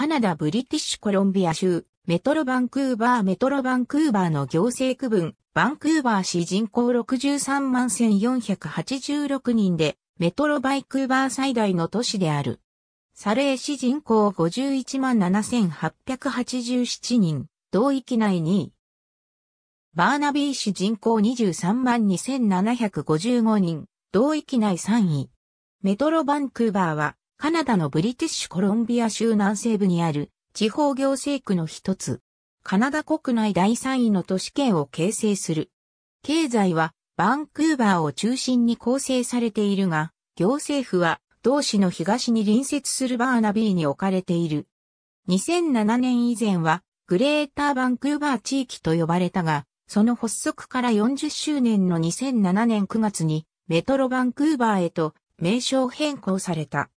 カナダ・ブリティッシュコロンビア州、メトロバンクーバーメトロバンクーバーの行政区分、バンクーバー市人口63万1486人で、メトロバイクーバー最大の都市である。サレー市人口51万7887人、同域内2位。バーナビー市人口23万2755人、同域内3位。メトロバンクーバーはカナダのブリティッシュコロンビア州南西部にある地方行政区の一つ。カナダ国内第3位の都市圏を形成する。経済はバンクーバーを中心に構成されているが、行政府は同市の東に隣接するバーナビーに置かれている。2007年以前はグレーターバンクーバー地域と呼ばれたが、その発足から40周年の2007年9月にメトロバンクーバーへと名称変更された。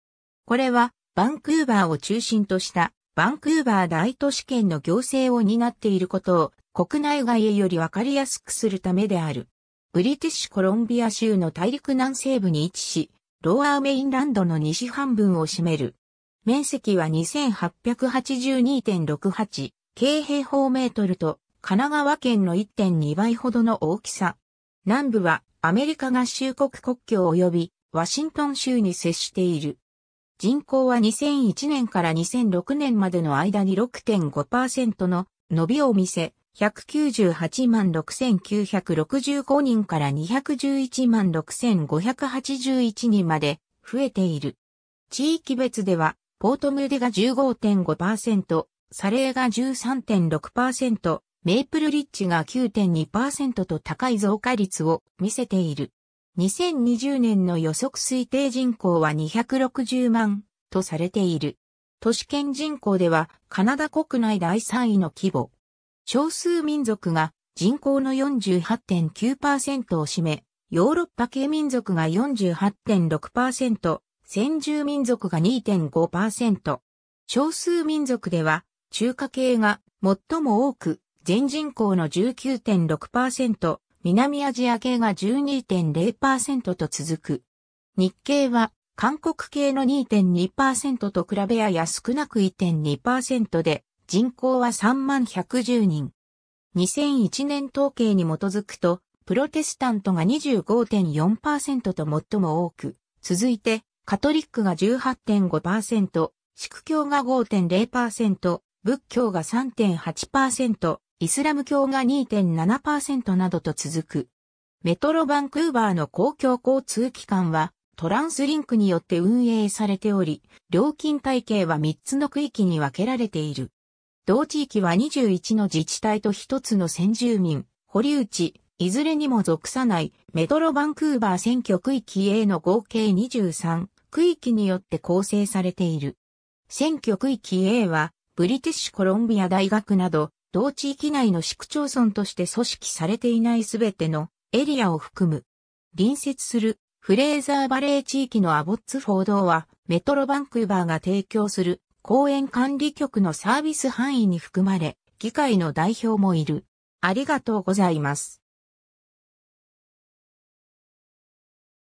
これはバンクーバーを中心としたバンクーバー大都市圏の行政を担っていることを国内外へよりわかりやすくするためである。ブリティッシュコロンビア州の大陸南西部に位置し、ローアーメインランドの西半分を占める。面積は2882.68京平方メートルと神奈川県の1.2倍ほどの大きさ。南部はアメリカ合衆国国境及びワシントン州に接している。人口は2001年から2006年までの間に6.5%の伸びを見せ、198万6965人から211万6581人まで増えている。地域別では、ポートムーデが15.5%、サレーが13.6%、メイプルリッチが9.2%と高い増加率を見せている。2020年の予測推定人口は260万とされている。都市圏人口ではカナダ国内第3位の規模。少数民族が人口の48.9%を占め、ヨーロッパ系民族が48.6%、先住民族が2.5%。少数民族では中華系が最も多く、全人口の19.6%、南アジア系が12.0%と続く。日系は韓国系の2.2%と比べやや少なく1.2%で人口は3万110人。2001年統計に基づくと、プロテスタントが25.4%と最も多く、続いて、カトリックが18.5%、宿教が5.0%、仏教が3.8%、イスラム教が2.7%などと続く。メトロバンクーバーの公共交通機関はトランスリンクによって運営されており、料金体系は3つの区域に分けられている。同地域は21の自治体と1つの先住民、堀内、いずれにも属さないメトロバンクーバー選挙区域 A の合計23区域によって構成されている。選挙区域 A はブリティッシュコロンビア大学など同地域内の市区町村として組織されていないすべてのエリアを含む。隣接するフレーザーバレー地域のアボッツフォードはメトロバンクーバーが提供する公園管理局のサービス範囲に含まれ、議会の代表もいる。ありがとうございます。